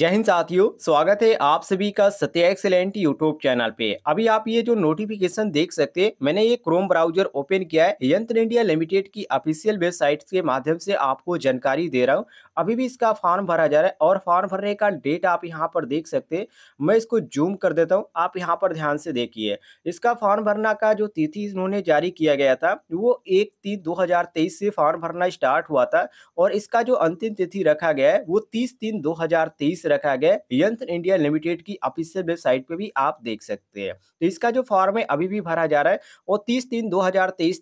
जय हिंद साथियों स्वागत है आप सभी का सत्या एक्सेलेंट यूट्यूब चैनल पे अभी आप ये जो नोटिफिकेशन देख सकते हैं मैंने ये क्रोम ब्राउजर ओपन किया है यंत्र इंडिया लिमिटेड की ऑफिशियल वेबसाइट के माध्यम से आपको जानकारी दे रहा हूँ अभी भी इसका फॉर्म भरा जा रहा है और फॉर्म भरने का डेट आप यहाँ पर देख सकते हैं मैं इसको जूम कर देता हूँ आप यहाँ पर ध्यान से देखिए इसका फॉर्म भरना का जो तिथि इन्होंने जारी किया गया था वो एक तीन दो से फॉर्म भरना स्टार्ट हुआ था और इसका जो अंतिम तिथि रखा गया है वो तीस तीन दो रखा गया है यंत्र इंडिया लिमिटेड की ऑफिसियल वेबसाइट पर भी आप देख सकते हैं तो इसका जो फॉर्म है अभी भी भरा जा रहा है वो तीस तीन दो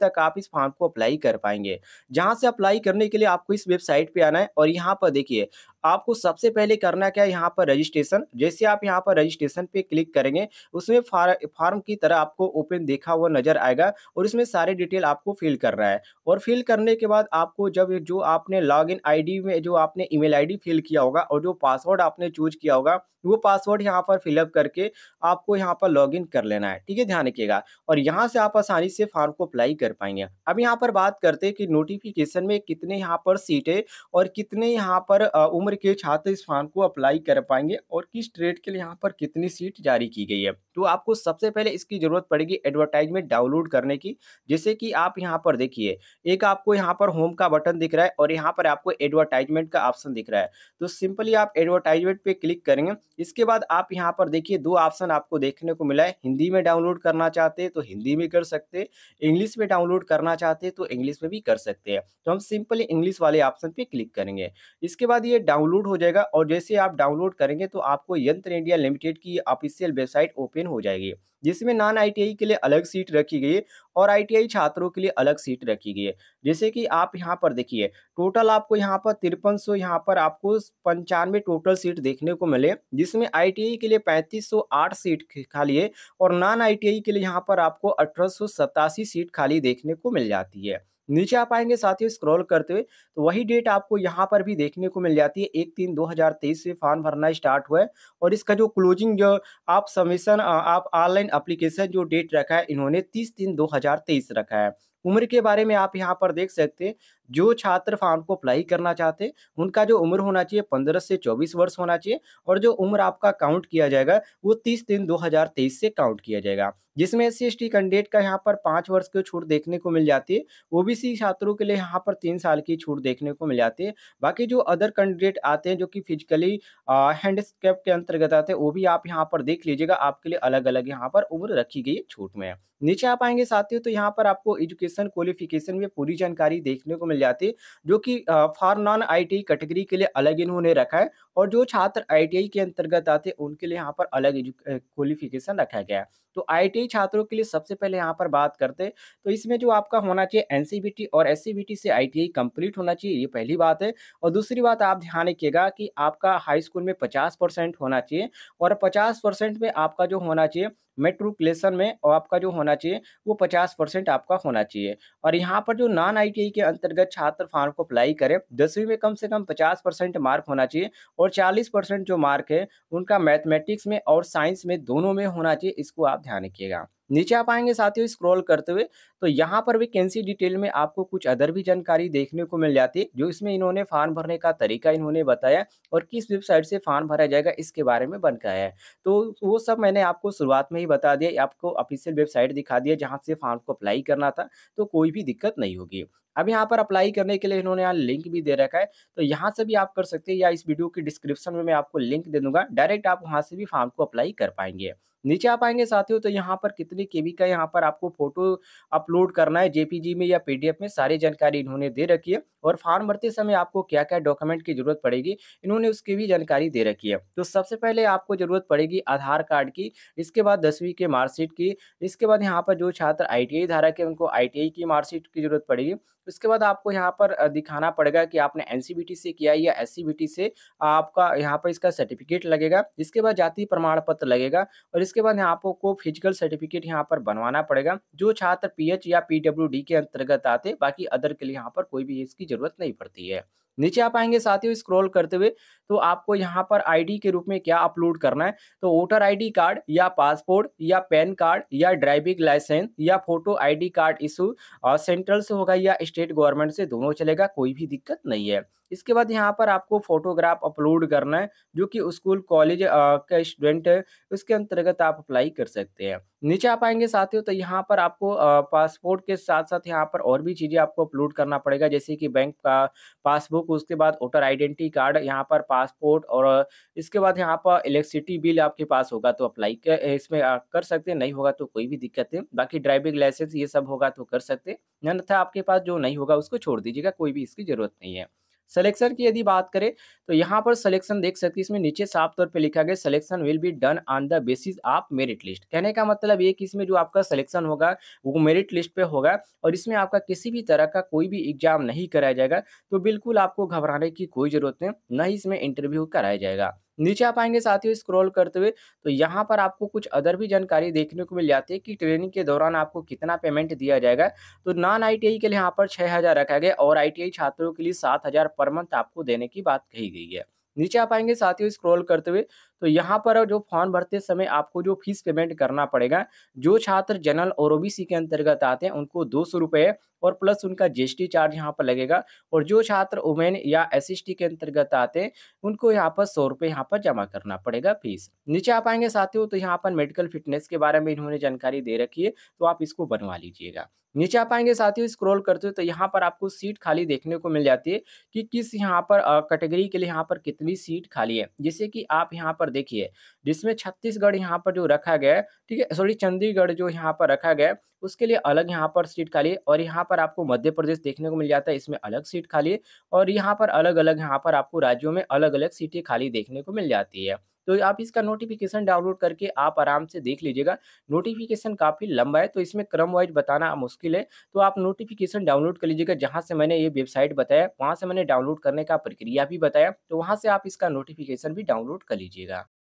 तक आप इस फॉर्म को अप्लाई कर पाएंगे जहाँ से अप्लाई करने के लिए आपको इस वेबसाइट पर आना है और यहाँ पर देखिए आपको सबसे पहले करना क्या है यहाँ पर रजिस्ट्रेशन जैसे आप यहाँ पर रजिस्ट्रेशन पे क्लिक करेंगे उसमें फॉर्म की तरह आपको ओपन देखा हुआ नजर आएगा और इसमें सारे डिटेल आपको फिल कर रहा है और फिल करने के बाद आपको जब जो आपने लॉग इन में जो आपने ईमेल मेल फिल किया होगा और जो पासवर्ड आपने चूज किया होगा वो पासवर्ड यहाँ पर फिलअप करके आपको यहाँ पर लॉग कर लेना है ठीक है ध्यान रखिएगा और यहाँ से आप आसानी से फॉर्म को अप्लाई कर पाएंगे अब यहाँ पर बात करते हैं कि नोटिफिकेशन में कितने यहाँ पर सीटें और कितने यहाँ पर उम्र के छात्र इस फॉर्म को अप्लाई कर पाएंगे और किस ट्रेड के लिए यहाँ पर कितनी सीट जारी की गई है तो आपको सबसे पहले इसकी ज़रूरत पड़ेगी एडवर्टाइजमेंट डाउनलोड करने की जैसे कि आप यहाँ पर देखिए एक आपको यहाँ पर होम का बटन दिख रहा है और यहाँ पर आपको एडवर्टाइजमेंट का ऑप्शन दिख रहा है तो सिंपली आप एडवर्टाइजमेंट पे क्लिक करेंगे इसके बाद आप यहाँ पर देखिए दो ऑप्शन आपको देखने को मिला है हिंदी में डाउनलोड करना चाहते हैं तो हिंदी में कर सकते इंग्लिश में डाउनलोड करना चाहते हैं तो इंग्लिश में भी कर सकते हैं तो हम सिंपली इंग्लिश वाले ऑप्शन पे क्लिक करेंगे इसके बाद ये डाउनलोड डाउनलोड हो जाएगा और जैसे आप डाउनलोड करेंगे तो आपको यंत्र इंडिया लिमिटेड की ऑफिशियल वेबसाइट ओपन हो जाएगी जिसमें नॉन आईटीआई के लिए अलग सीट रखी गई है और आईटीआई छात्रों के लिए अलग सीट रखी गई है जैसे कि आप यहाँ पर देखिए टोटल आपको यहाँ पर तिरपन सौ यहाँ पर आपको पंचानवे टोटल सीट देखने को मिले जिसमें आईटीआई के लिए पैंतीस सौ आठ सीट खाली है और नॉन आईटीआई के लिए यहाँ पर आपको अठारह सौ सतासी सीट खाली देखने को मिल जाती है नीचे आप आएंगे साथ ही स्क्रॉल करते हुए तो वही डेट आपको यहाँ पर भी देखने को मिल जाती है एक तीन दो हज़ार तेईस से फॉर्म भरना स्टार्ट हुआ है और इसका जो क्लोजिंग जो आप सबमिशन आप ऑनलाइन अप्लीकेशन जो डेट रखा है इन्होंने तीस तीन दो हज़ार तेईस रखा है उम्र के बारे में आप यहाँ पर देख सकते हैं जो छात्र फॉर्म को अप्लाई करना चाहते उनका जो उम्र होना चाहिए पंद्रह से चौबीस वर्ष होना चाहिए और जो उम्र आपका काउंट किया जाएगा वो तीस दिन तेईस से काउंट किया जाएगा जिसमें एस सी कैंडिडेट का यहाँ पर पाँच वर्ष की छूट देखने को मिल जाती है ओबीसी छात्रों के लिए यहाँ पर तीन साल की छूट देखने को मिल जाती है बाकी जो अदर कैंडिडेट आते हैं जो कि फिजिकली हैंडस्केप के अंतर्गत आते हैं वो भी आप यहाँ पर देख लीजिएगा आपके लिए अलग अलग यहाँ पर उम्र रखी गई छूट में नीचे आप आएंगे साथियों तो यहाँ पर आपको एजुकेशन क्वालिफिकेशन में पूरी जानकारी देखने को मिल जाती है जो कि फॉर नॉन आई कैटेगरी के लिए अलग इन्होंने रखा है और जो छात्र आई के अंतर्गत आते हैं उनके लिए यहाँ पर अलग क्वालिफिकेशन रखा गया है तो आई छात्रों के लिए सबसे पहले यहाँ पर बात करते तो इसमें जो आपका होना चाहिए एन और एस से आई कंप्लीट होना चाहिए ये पहली बात है और दूसरी बात आप ध्यान रखिएगा कि आपका हाई स्कूल में पचास होना चाहिए और पचास में आपका जो होना चाहिए मेट्रिकुलेशन में और आपका जो होना चाहिए वो पचास परसेंट आपका होना चाहिए और यहाँ पर जो नॉन आईटीआई के अंतर्गत छात्र फॉर्म को अप्लाई करें दसवीं में कम से कम पचास परसेंट मार्क होना चाहिए और चालीस परसेंट जो मार्क है उनका मैथमेटिक्स में और साइंस में दोनों में होना चाहिए इसको आप ध्यान रखिएगा नीचे आप आएंगे साथियों स्क्रॉल करते हुए तो यहाँ पर वैकेंसी डिटेल में आपको कुछ अदर भी जानकारी देखने को मिल जाती है जो इसमें इन्होंने फॉर्म भरने का तरीका इन्होंने बताया और किस वेबसाइट से फॉर्म भरा जाएगा इसके बारे में बनकर है तो वो सब मैंने आपको शुरुआत में ही बता दिया आपको ऑफिशियल वेबसाइट दिखा दिया जहाँ से फॉर्म को अप्लाई करना था तो कोई भी दिक्कत नहीं होगी अब यहाँ पर अप्लाई करने के लिए इन्होंने यहाँ लिंक भी दे रखा है तो यहाँ से भी आप कर सकते हैं या इस वीडियो के डिस्क्रिप्शन में मैं आपको लिंक दे दूंगा डायरेक्ट आप वहाँ से भी फॉर्म को अप्लाई कर पाएंगे नीचे आप आएंगे साथियों तो यहाँ पर कितने के का यहाँ पर आपको फोटो अपलोड करना है जेपीजी में या पीडीएफ में सारी जानकारी इन्होंने दे रखी है और फॉर्म भरते समय आपको क्या क्या डॉक्यूमेंट की जरूरत पड़ेगी इन्होंने उसकी भी जानकारी दे रखी है तो सबसे पहले आपको जरूरत पड़ेगी आधार कार्ड की इसके बाद दसवीं के मार्कशीट की इसके बाद यहाँ पर जो छात्र आई धारा के उनको आई की मार्कशीट की जरूरत पड़ेगी उसके बाद आपको यहाँ पर दिखाना पड़ेगा कि आपने एन से किया या एस से आपका यहाँ पर इसका सर्टिफिकेट लगेगा इसके बाद जाति प्रमाण पत्र लगेगा और उसके बाद यहाँ आपको फिजिकल सर्टिफिकेट यहाँ पर बनवाना पड़ेगा जो छात्र पी या पीडब्ल्यूडी के अंतर्गत आते बाकी अदर के लिए यहाँ पर कोई भी इसकी जरूरत नहीं पड़ती है नीचे आप आएंगे साथ ही स्क्रॉल करते हुए तो आपको यहाँ पर आईडी के रूप में क्या अपलोड करना है तो वोटर आईडी कार्ड या पासपोर्ट या पैन कार्ड या ड्राइविंग लाइसेंस या फोटो आईडी कार्ड इशू और सेंट्रल से होगा या स्टेट गवर्नमेंट से दोनों चलेगा कोई भी दिक्कत नहीं है इसके बाद यहाँ पर आपको फोटोग्राफ अपलोड करना है जो कि स्कूल कॉलेज का स्टूडेंट है उसके अंतर्गत आप अप्लाई कर सकते हैं नीचे आप आएंगे साथियों तो यहाँ पर आपको पासपोर्ट के साथ साथ यहाँ पर और भी चीज़ें आपको अपलोड करना पड़ेगा जैसे कि बैंक का पासबुक उसके बाद वोटर आइडेंटिटी कार्ड यहाँ पर पासपोर्ट और इसके बाद यहाँ पर इलेक्ट्रिसिटी बिल आपके पास होगा तो अप्लाई इसमें कर सकते हैं नहीं होगा तो कोई भी दिक्कत नहीं बाकी ड्राइविंग लाइसेंस ये सब होगा तो कर सकते हैं अन्यथा आपके पास जो नहीं होगा उसको छोड़ दीजिएगा कोई भी इसकी ज़रूरत नहीं है सिलेक्शन की यदि बात करें तो यहाँ पर सिलेक्शन देख सकते हैं इसमें नीचे साफ तौर पे लिखा गया selection will be done on the basis of merit list कहने का मतलब ये कि इसमें जो आपका सिलेक्शन होगा वो मेरिट लिस्ट पे होगा और इसमें आपका किसी भी तरह का कोई भी एग्जाम नहीं कराया जाएगा तो बिल्कुल आपको घबराने की कोई जरूरत नहीं न ही इसमें इंटरव्यू कराया जाएगा नीचे आप आएंगे साथियों स्क्रॉल करते हुए तो यहाँ पर आपको कुछ अदर भी जानकारी देखने को मिल जाती है कि ट्रेनिंग के दौरान आपको कितना पेमेंट दिया जाएगा तो नॉन आईटीआई के लिए यहाँ पर छः हज़ार रखा गया और आईटीआई छात्रों के लिए सात हज़ार पर मंथ आपको देने की बात कही गई है नीचे आप आएंगे साथियों स्क्रॉल करते हुए तो यहाँ पर जो फॉर्म भरते समय आपको जो फीस पेमेंट करना पड़ेगा जो छात्र जनरल और ओबीसी के अंतर्गत आते हैं उनको दो सौ रुपये और प्लस उनका जीएसटी चार्ज यहाँ पर लगेगा और जो छात्र वुमेन या एस के अंतर्गत आते हैं उनको यहाँ पर सौ रुपये यहाँ पर जमा करना पड़ेगा फीस नीचे आप आएंगे साथियों तो यहाँ पर मेडिकल फिटनेस के बारे में इन्होंने जानकारी दे रखी है तो आप इसको बनवा लीजिएगा नीचे आप आएंगे साथियों स्क्रॉल करते हो तो यहाँ पर आपको सीट खाली देखने को मिल जाती है कि किस यहाँ पर कैटेगरी के लिए यहाँ पर कितनी सीट खाली है जैसे कि आप यहाँ पर देखिए जिसमें छत्तीसगढ़ यहाँ पर जो रखा गया ठीक है सॉरी चंडीगढ़ जो यहाँ पर रखा गया है उसके लिए अलग यहाँ पर सीट खाली है और यहाँ पर आपको मध्य प्रदेश देखने को मिल जाता है इसमें अलग सीट खाली है और यहाँ पर अलग अलग यहाँ पर आपको राज्यों में अलग अलग सीटें खाली देखने को मिल जाती है तो आप इसका नोटिफिकेशन डाउनलोड करके आप आराम से देख लीजिएगा नोटिफिकेशन काफ़ी लंबा है तो इसमें क्रम वाइज बताना मुश्किल है तो आप नोटिफिकेशन डाउनलोड कर लीजिएगा जहाँ से मैंने ये वेबसाइट बताया वहाँ से मैंने डाउनलोड करने का प्रक्रिया भी बताया तो वहाँ से आप इसका नोटिफिकेशन भी डाउनलोड कर लीजिएगा